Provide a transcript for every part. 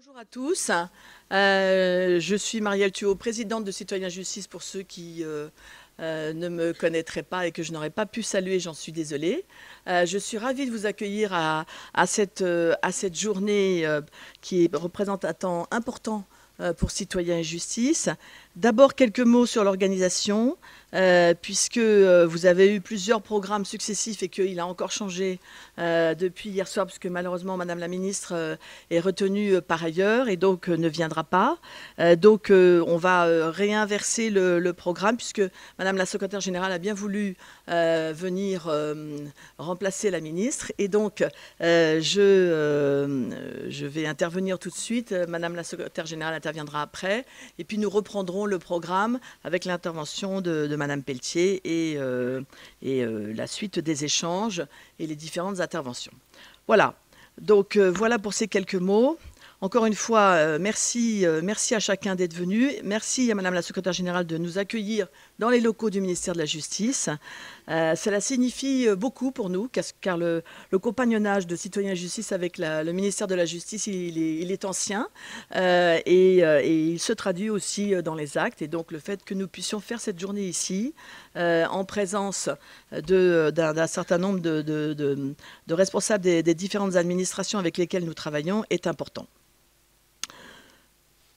Bonjour à tous. Euh, je suis Marielle Thuot, présidente de Citoyens Justice pour ceux qui euh, euh, ne me connaîtraient pas et que je n'aurais pas pu saluer, j'en suis désolée. je suis ravie de vous accueillir à, cette, journée qui représente un temps important pour Citoyens Justice. D'abord, quelques mots sur l'organisation, euh, puisque euh, vous avez eu plusieurs programmes successifs et qu'il a encore changé euh, depuis hier soir, puisque malheureusement, Madame la Ministre est retenue par ailleurs et donc ne viendra pas. donc, on va réinverser le, programme, puisque Madame la Secrétaire Générale a bien voulu venir remplacer la Ministre. Et donc, je, je vais intervenir tout de suite. Madame la Secrétaire Générale interviendra après. Et puis, nous reprendrons le programme avec l'intervention de, de, Madame Pelletier et, euh, euh, la suite des échanges et les différentes interventions. Voilà. Donc euh, voilà pour ces quelques mots. Encore une fois, merci, merci à chacun d'être venu. Merci à Madame la Secrétaire générale de nous accueillir dans les locaux du ministère de la Justice. Euh, cela signifie euh, beaucoup pour nous, car le, compagnonnage de Citoyens Justice avec le ministère de la Justice, il, est, ancien euh, et, il se traduit aussi dans les actes. Et donc le fait que nous puissions faire cette journée ici, en présence d'un certain nombre de, responsables des différentes administrations avec lesquelles nous travaillons, est important.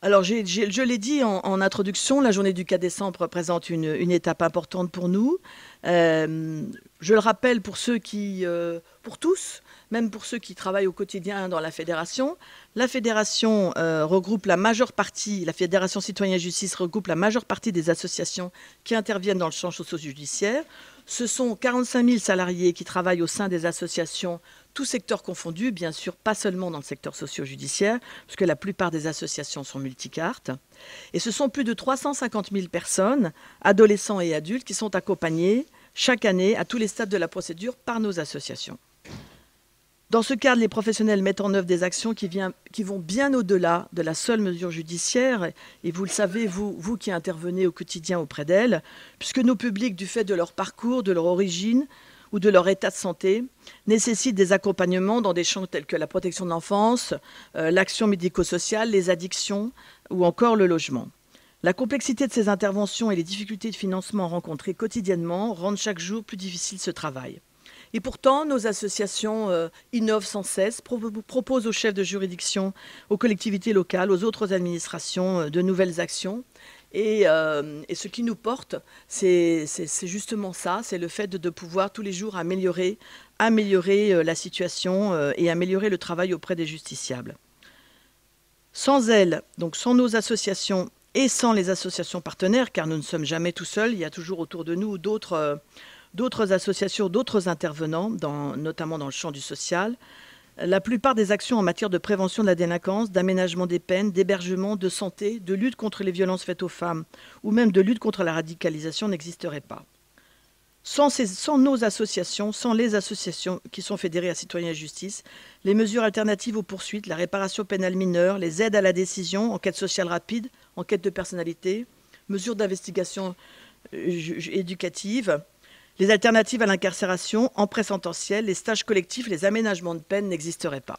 Alors, je l'ai dit en, introduction, la journée du 4 décembre représente une, étape importante pour nous. Euh, je le rappelle pour ceux qui, euh, pour tous, même pour ceux qui travaillent au quotidien dans la fédération, la fédération euh, regroupe la majeure partie, la fédération citoyenne justice regroupe la majeure partie des associations qui interviennent dans le champ social judiciaire Ce sont 45 000 salariés qui travaillent au sein des associations tout secteur confondu, bien sûr, pas seulement dans le secteur socio-judiciaire, puisque la plupart des associations sont multicartes. Et ce sont plus de 350 000 personnes, adolescents et adultes, qui sont accompagnées chaque année à tous les stades de la procédure par nos associations. Dans ce cadre, les professionnels mettent en œuvre des actions qui, qui vont bien au-delà de la seule mesure judiciaire, et vous le savez, vous, vous qui intervenez au quotidien auprès d'elles, puisque nos publics, du fait de leur parcours, de leur origine, ou de leur état de santé nécessitent des accompagnements dans des champs tels que la protection de l'enfance, euh, l'action médico-sociale, les addictions ou encore le logement. La complexité de ces interventions et les difficultés de financement rencontrées quotidiennement rendent chaque jour plus difficile ce travail. Et pourtant, nos associations euh, innovent sans cesse, proposent aux chefs de juridiction, aux collectivités locales, aux autres administrations euh, de nouvelles actions. Euh, et, ce qui nous porte, c'est justement ça, c'est le fait de, pouvoir tous les jours améliorer, euh, la situation euh, et améliorer le travail auprès des justiciables. Sans elles, donc sans nos associations et sans les associations partenaires, car nous ne sommes jamais tout seuls, il y a toujours autour de nous d'autres associations, d'autres intervenants, notamment dans le champ du social, la plupart des actions en matière de prévention de la délinquance, d'aménagement des peines, d'hébergement, de santé, de lutte contre les violences faites aux femmes ou même de lutte contre la radicalisation n'existeraient pas. Sans, nos associations, sans les associations qui sont fédérées à Citoyens et Justice, les mesures alternatives aux poursuites, la réparation pénale mineure, les aides à la décision, enquête sociale rapide, enquête de personnalité, mesures d'investigation euh, éducative, les alternatives à l'incarcération, en présententiel, les stages collectifs, les aménagements de peine n'existeraient pas.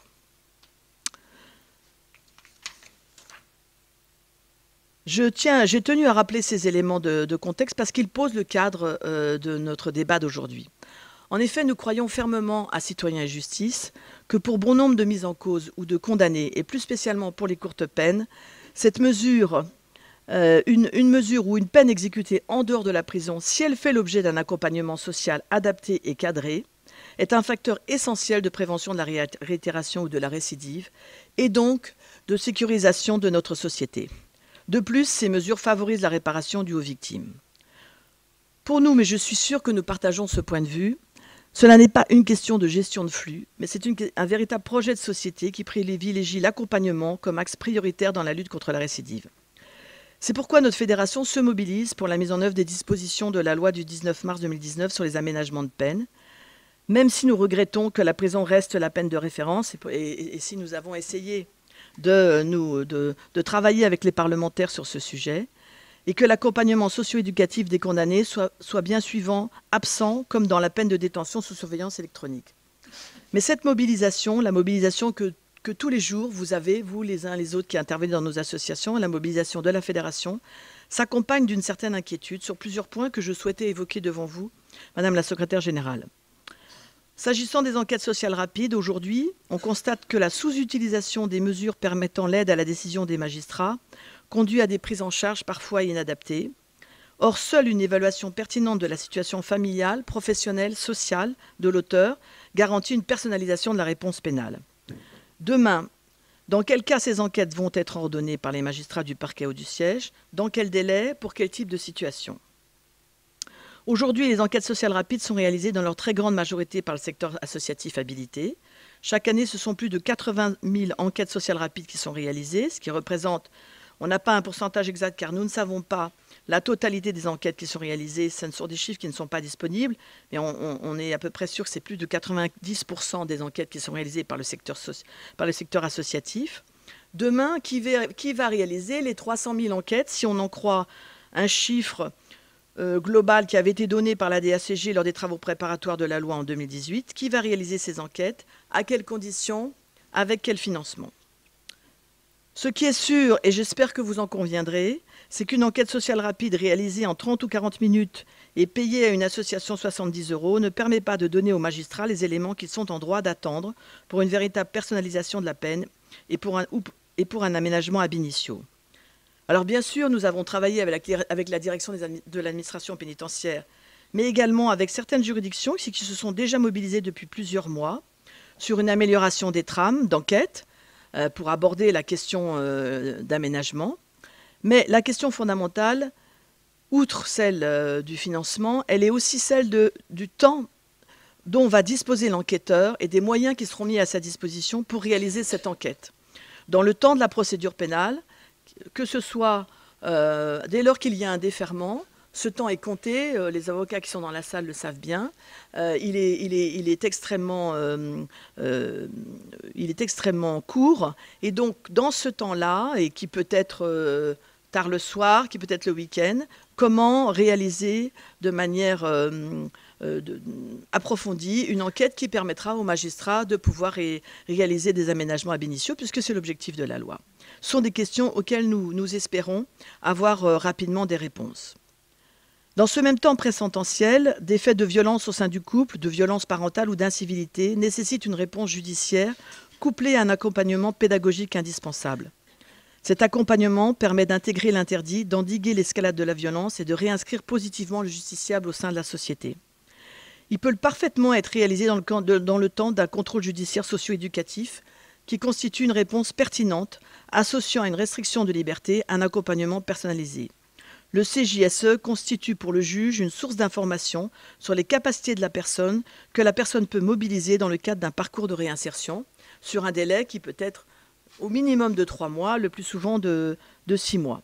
Je tiens, j'ai tenu à rappeler ces éléments de, contexte parce qu'ils posent le cadre euh, de notre débat d'aujourd'hui. En effet, nous croyons fermement à Citoyens et Justice que pour bon nombre de mises en cause ou de condamnés, et plus spécialement pour les courtes peines, cette mesure euh, une, mesure ou une peine exécutée en dehors de la prison, si elle fait l'objet d'un accompagnement social adapté et cadré, est un facteur essentiel de prévention de la réitération ou de la récidive, et donc de sécurisation de notre société. De plus, ces mesures favorisent la réparation due aux victimes. Pour nous, mais je suis sûre que nous partageons ce point de vue, cela n'est pas une question de gestion de flux, mais c'est un véritable projet de société qui privilégie l'accompagnement comme axe prioritaire dans la lutte contre la récidive. C'est pourquoi notre fédération se mobilise pour la mise en œuvre des dispositions de la loi du 19 mars 2019 sur les aménagements de peine, même si nous regrettons que la prison reste la peine de référence et, si nous avons essayé de, nous, de, travailler avec les parlementaires sur ce sujet et que l'accompagnement socio-éducatif des condamnés soit, soit bien suivant, absent, comme dans la peine de détention sous surveillance électronique. Mais cette mobilisation, la mobilisation que que tous les jours, vous avez, vous les uns les autres qui intervenez dans nos associations, la mobilisation de la fédération, s'accompagne d'une certaine inquiétude sur plusieurs points que je souhaitais évoquer devant vous, Madame la Secrétaire générale. S'agissant des enquêtes sociales rapides, aujourd'hui, on constate que la sous-utilisation des mesures permettant l'aide à la décision des magistrats conduit à des prises en charge parfois inadaptées. Or, seule une évaluation pertinente de la situation familiale, professionnelle, sociale de l'auteur garantit une personnalisation de la réponse pénale. Demain, dans quel cas ces enquêtes vont être ordonnées par les magistrats du parquet ou du siège Dans quel délai Pour quel type de situation Aujourd'hui, les enquêtes sociales rapides sont réalisées dans leur très grande majorité par le secteur associatif habilité. Chaque année, ce sont plus de 80 000 enquêtes sociales rapides qui sont réalisées, ce qui représente on n'a pas un pourcentage exact car nous ne savons pas la totalité des enquêtes qui sont réalisées. Ce sont des chiffres qui ne sont pas disponibles, mais on, est à peu près sûr que c'est plus de 90% des enquêtes qui sont réalisées par le secteur, associatif. Demain, qui va, réaliser les 300 000 enquêtes si on en croit un chiffre euh, global qui avait été donné par la DACG lors des travaux préparatoires de la loi en 2018 Qui va réaliser ces enquêtes À quelles conditions Avec quel financement ce qui est sûr, et j'espère que vous en conviendrez, c'est qu'une enquête sociale rapide réalisée en 30 ou 40 minutes et payée à une association 70 euros ne permet pas de donner aux magistrats les éléments qu'ils sont en droit d'attendre pour une véritable personnalisation de la peine et pour un, aménagement ab initio. Alors bien sûr, nous avons travaillé avec la, direction de l'administration pénitentiaire, mais également avec certaines juridictions qui se sont déjà mobilisées depuis plusieurs mois sur une amélioration des trames d'enquête, euh, pour aborder la question euh, d'aménagement. Mais la question fondamentale, outre celle euh, du financement, elle est aussi celle du temps dont va disposer l'enquêteur et des moyens qui seront mis à sa disposition pour réaliser cette enquête. Dans le temps de la procédure pénale, que ce soit dès lors qu'il y a un déferment, ce temps est compté, euh, les avocats qui sont dans la salle le savent bien. il, est, extrêmement, court. Et donc, dans ce temps-là, et qui peut être euh, tard le soir, qui peut être le week-end, comment réaliser de manière euh, approfondie une enquête qui permettra aux magistrats de pouvoir réaliser des aménagements à bénéfice, puisque c'est l'objectif de la loi. Ce sont des questions auxquelles nous espérons avoir rapidement des réponses. Dans ce même temps présententiel, des faits de violence au sein du couple, de violence parentale ou d'incivilité nécessitent une réponse judiciaire couplée à un accompagnement pédagogique indispensable. Cet accompagnement permet d'intégrer l'interdit, d'endiguer l'escalade de la violence et de réinscrire positivement le justiciable au sein de la société. Il peut parfaitement être réalisé dans le temps d'un contrôle judiciaire socio-éducatif qui constitue une réponse pertinente associant à une restriction de liberté un accompagnement personnalisé le CJSE constitue pour le juge une source d'information sur les capacités de la personne que la personne peut mobiliser dans le cadre d'un parcours de réinsertion sur un délai qui peut être au minimum de trois mois, le plus souvent de, de six mois.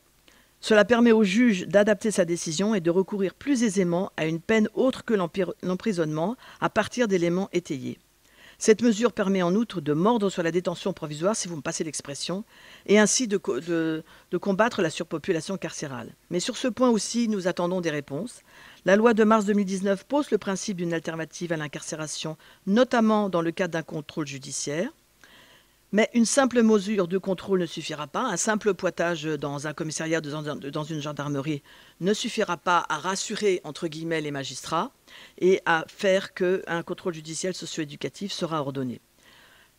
Cela permet au juge d'adapter sa décision et de recourir plus aisément à une peine autre que l'emprisonnement à partir d'éléments étayés. Cette mesure permet en outre de mordre sur la détention provisoire, si vous me passez l'expression, et ainsi de, combattre la surpopulation carcérale. Mais sur ce point aussi, nous attendons des réponses. La loi de mars 2019 pose le principe d'une alternative à l'incarcération, notamment dans le cadre d'un contrôle judiciaire. Mais une simple mesure de contrôle ne suffira pas, un simple poitage dans un commissariat, dans une gendarmerie ne suffira pas à rassurer, entre guillemets, les magistrats et à faire qu'un contrôle judiciaire socio-éducatif sera ordonné.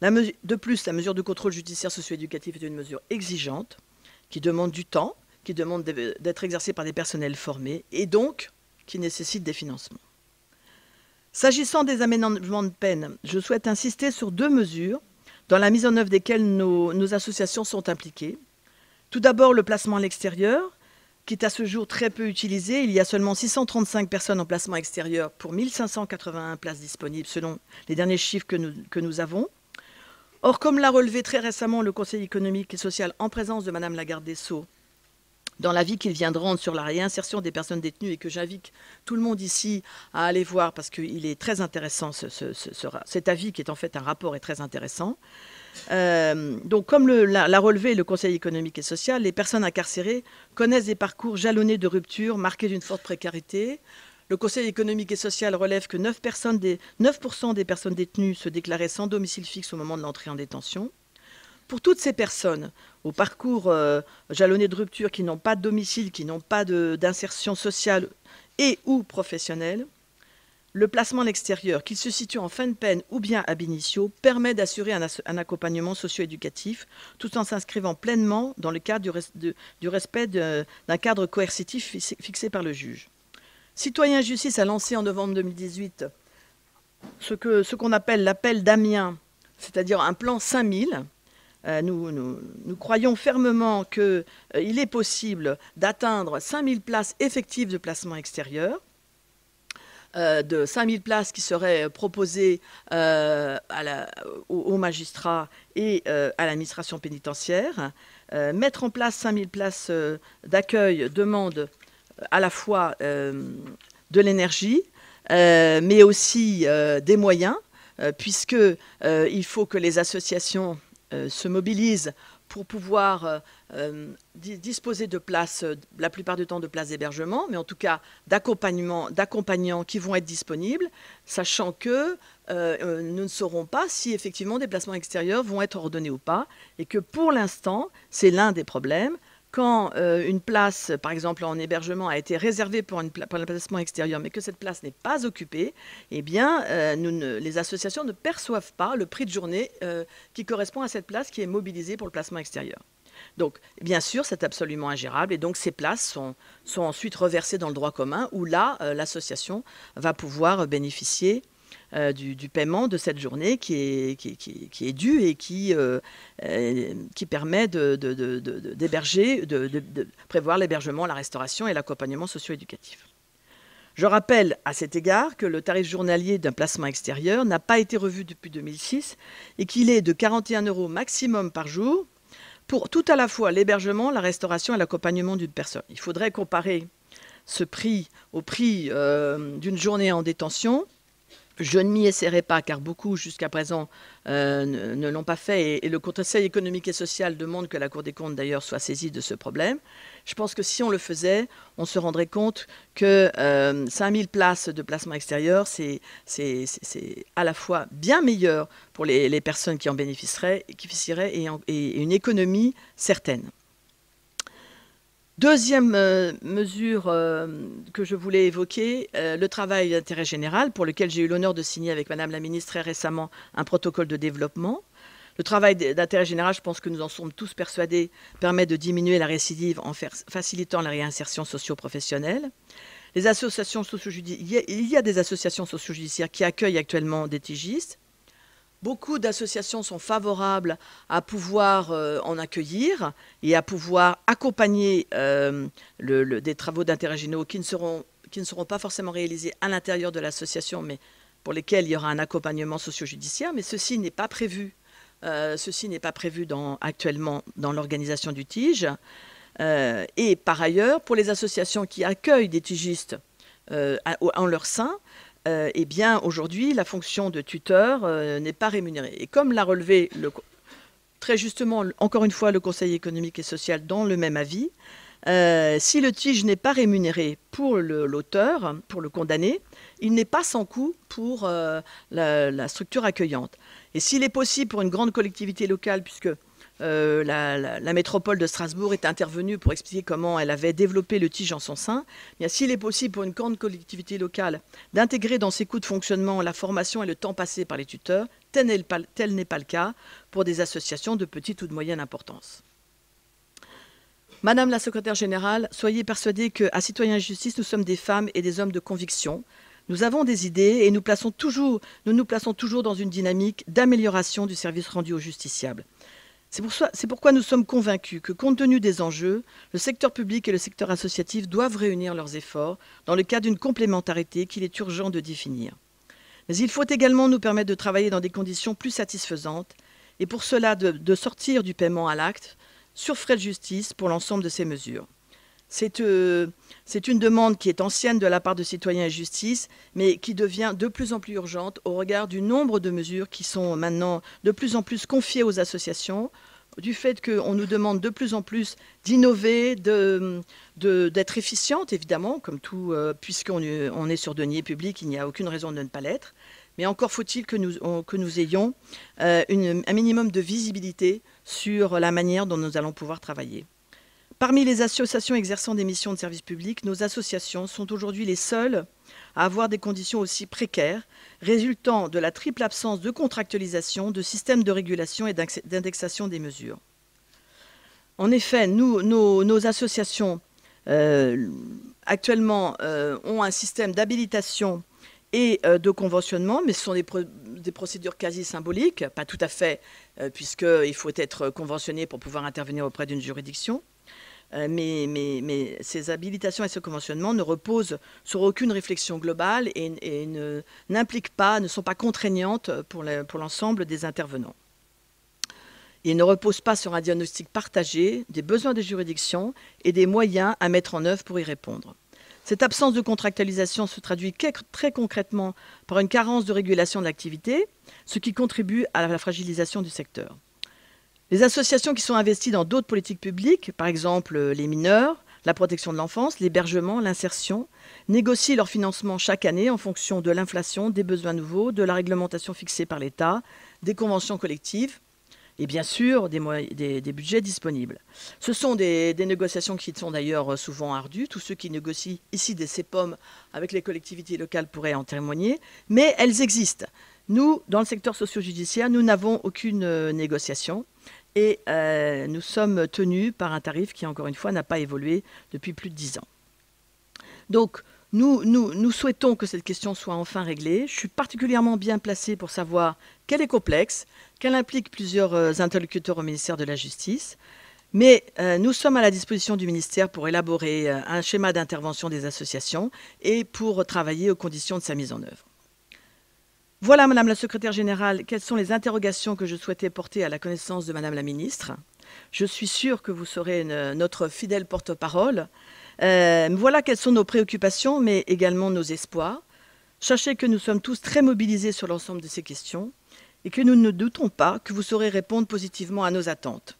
de plus, la mesure de contrôle judiciaire socio-éducatif est une mesure exigeante qui demande du temps, qui demande d'être exercée par des personnels formés et donc qui nécessite des financements. S'agissant des aménagements de peine, je souhaite insister sur deux mesures dans la mise en œuvre desquelles nos, associations sont impliquées. Tout d'abord, le placement à l'extérieur, qui est à ce jour très peu utilisé. Il y a seulement 635 personnes en placement extérieur pour 1581 places disponibles, selon les derniers chiffres que nous, avons. Or, comme l'a relevé très récemment le Conseil économique et social en présence de Mme lagarde dans l'avis qu'il vient de rendre sur la réinsertion des personnes détenues et que j'invite tout le monde ici à aller voir parce qu'il est très intéressant, cet avis qui est en fait un rapport est très intéressant. Euh, donc, comme l'a relevé le Conseil économique et social, les personnes incarcérées connaissent des parcours jalonnés de ruptures, marqués d'une forte précarité. Le Conseil économique et social relève que des, 9 des personnes détenues se déclaraient sans domicile fixe au moment de l'entrée en détention. Pour toutes ces personnes au parcours euh, jalonné de rupture, qui n'ont pas de domicile, qui n'ont pas d'insertion sociale et ou professionnelle, le placement à l'extérieur, qu'il se situe en fin de peine ou bien à initio, permet d'assurer un, accompagnement socio-éducatif tout en s'inscrivant pleinement dans le cadre du, respect d'un cadre coercitif fixé par le juge. Citoyen Justice a lancé en novembre 2018 ce qu'on appelle l'appel d'Amiens, c'est-à-dire un plan 5000 euh, nous, croyons fermement qu'il euh, est possible d'atteindre 5000 places effectives de placement extérieur. Euh, de 5000 places qui seraient euh, proposées à aux, magistrats et à l'administration pénitentiaire. mettre en place 5000 places d'accueil demande à la fois de l'énergie, mais aussi des moyens, puisqu'il faut que les associations euh, se mobilisent pour pouvoir euh, euh, disposer de places, la plupart du temps de places d'hébergement, mais en tout cas d'accompagnement, d'accompagnants qui vont être disponibles, sachant que nous ne saurons pas si effectivement des placements extérieurs vont être ordonnés ou pas, et que pour l'instant, c'est l'un des problèmes, quand euh, une place, par exemple en hébergement, a été réservée pour, un placement extérieur, mais que cette place n'est pas occupée, eh bien, euh, les associations ne perçoivent pas le prix de journée euh, qui correspond à cette place qui est mobilisée pour le placement extérieur. Donc, bien sûr, c'est absolument ingérable, et donc ces places sont, sont, ensuite reversées dans le droit commun, où là, l'association va pouvoir bénéficier euh, du, paiement de cette journée qui est, due et qui, permet d'héberger, de, prévoir l'hébergement, la restauration et l'accompagnement socio-éducatif. Je rappelle à cet égard que le tarif journalier d'un placement extérieur n'a pas été revu depuis 2006 et qu'il est de 41 euros maximum par jour pour tout à la fois l'hébergement, la restauration et l'accompagnement d'une personne. Il faudrait comparer ce prix au prix euh, d'une journée en détention, je ne m'y essaierai pas, car beaucoup jusqu'à présent euh, ne, l'ont pas fait, et, le Conseil économique et social demande que la Cour des comptes, d'ailleurs, soit saisie de ce problème. Je pense que si on le faisait, on se rendrait compte que 5000 euh, places de placement extérieur, c'est à la fois bien meilleur pour les, personnes qui en bénéficieraient, et une économie certaine. Deuxième euh, mesure euh, que je voulais évoquer, euh, le travail d'intérêt général, pour lequel j'ai eu l'honneur de signer avec Madame la Ministre très récemment un protocole de développement. Le travail d'intérêt général, je pense que nous en sommes tous persuadés, permet de diminuer la récidive en facilitant la réinsertion socio-professionnelle. Les associations il il y a des associations socio-judiciaires qui accueillent actuellement des tigistes. Beaucoup d'associations sont favorables à pouvoir euh, en accueillir et à pouvoir accompagner euh, des travaux d'intérêt généraux qui ne, seront, pas forcément réalisés à l'intérieur de l'association, mais pour lesquels il y aura un accompagnement socio-judiciaire. Mais ceci n'est pas prévu. Euh, ceci n'est pas prévu actuellement dans l'organisation du TIGE. et par ailleurs, pour les associations qui accueillent des tigistes en leur sein, euh, eh bien aujourd'hui la fonction de tuteur euh, n'est pas rémunérée. Et comme l'a relevé très justement encore une fois le Conseil économique et social dans le même avis, euh, si le tige n'est pas rémunéré pour l'auteur, pour le condamné, il n'est pas sans coût pour la structure accueillante. Et s'il est possible pour une grande collectivité locale, puisque euh, la, métropole de Strasbourg est intervenue pour expliquer comment elle avait développé le TIGE en son sein. Eh s'il est possible pour une grande collectivité locale d'intégrer dans ses coûts de fonctionnement la formation et le temps passé par les tuteurs, tel n'est pas, le cas pour des associations de petite ou de moyenne importance. Madame la secrétaire générale, soyez persuadée qu'à Citoyens et Justice, nous sommes des femmes et des hommes de conviction. Nous avons des idées et nous, nous nous plaçons toujours dans une dynamique d'amélioration du service rendu aux justiciables. C'est pourquoi nous sommes convaincus que, compte tenu des enjeux, le secteur public et le secteur associatif doivent réunir leurs efforts dans le cadre d'une complémentarité qu'il est urgent de définir. Mais il faut également nous permettre de travailler dans des conditions plus satisfaisantes et pour cela de sortir du paiement à l'acte sur frais de justice pour l'ensemble de ces mesures. Euh, c'est une demande qui est ancienne de la part de Citoyens et Justice, mais qui devient de plus en plus urgente au regard du nombre de mesures qui sont maintenant de plus en plus confiées aux associations, du fait qu'on nous demande de plus en plus d'innover, d'être efficiente, évidemment, comme tout, euh, puisqu'on est sur denier public, il n'y a aucune raison de ne pas l'être. Mais encore faut-il que nous, ayons euh, un minimum de visibilité sur la manière dont nous allons pouvoir travailler. Parmi les associations exerçant des missions de service public, nos associations sont aujourd'hui les seules à avoir des conditions aussi précaires, résultant de la triple absence de contractualisation, de système de régulation et d'indexation des mesures. En effet, nous, nos, associations euh, actuellement euh, ont un système d'habilitation et euh, de conventionnement, mais ce sont des, procédures quasi symboliques, pas tout à fait, puisqu'il faut être conventionné pour pouvoir intervenir auprès d'une juridiction. Euh, mais, ces habilitations et ce conventionnement ne reposent sur aucune réflexion globale et, ne, n'impliquent pas, ne sont pas contraignantes pour l'ensemble des intervenants. Ils ne reposent pas sur un diagnostic partagé des besoins des juridictions et des moyens à mettre en œuvre pour y répondre. Cette absence de contractualisation se traduit très concrètement par une carence de régulation de l'activité, ce qui contribue à la fragilisation du secteur. Les associations qui sont investies dans d'autres politiques publiques, par exemple euh, les mineurs, la protection de l'enfance, l'hébergement, l'insertion, négocient leur financement chaque année en fonction de l'inflation, des besoins nouveaux, de la réglementation fixée par l'État, des conventions collectives et bien sûr des, budgets disponibles. Ce sont des, des négociations qui sont d'ailleurs euh, souvent ardues. Tous ceux qui négocient ici des CEPOM avec les collectivités locales pourraient en témoigner, mais elles existent. Nous, dans le secteur socio-judiciaire, nous n'avons aucune euh, négociation. Et euh, nous sommes tenus par un tarif qui, encore une fois, n'a pas évolué depuis plus de dix ans. Donc, nous, souhaitons que cette question soit enfin réglée. Je suis particulièrement bien placée pour savoir qu'elle est complexe, qu'elle implique plusieurs euh, interlocuteurs au ministère de la Justice. Mais euh, nous sommes à la disposition du ministère pour élaborer un schéma d'intervention des associations et pour travailler aux conditions de sa mise en œuvre. Voilà, Madame la Secrétaire générale, quelles sont les interrogations que je souhaitais porter à la connaissance de Madame la Ministre. Je suis sûre que vous serez notre fidèle porte-parole. Euh, voilà quelles sont nos préoccupations, mais également nos espoirs. Sachez que nous sommes tous très mobilisés sur l'ensemble de ces questions et que nous ne doutons pas que vous saurez répondre positivement à nos attentes.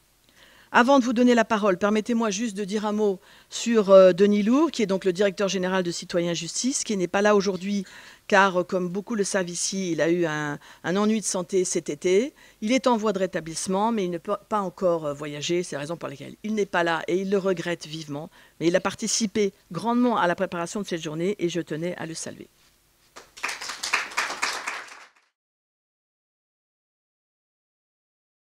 Avant de vous donner la parole, permettez-moi juste de dire un mot sur euh, Denis Lourd, qui est donc le directeur général de Citoyens Justice, qui n'est pas là aujourd'hui, car euh, comme beaucoup le savent ici, il a eu un, ennui de santé cet été. Il est en voie de rétablissement, mais il ne peut pas encore euh, voyager. C'est la raison pour laquelle il n'est pas là et il le regrette vivement. Mais il a participé grandement à la préparation de cette journée et je tenais à le saluer.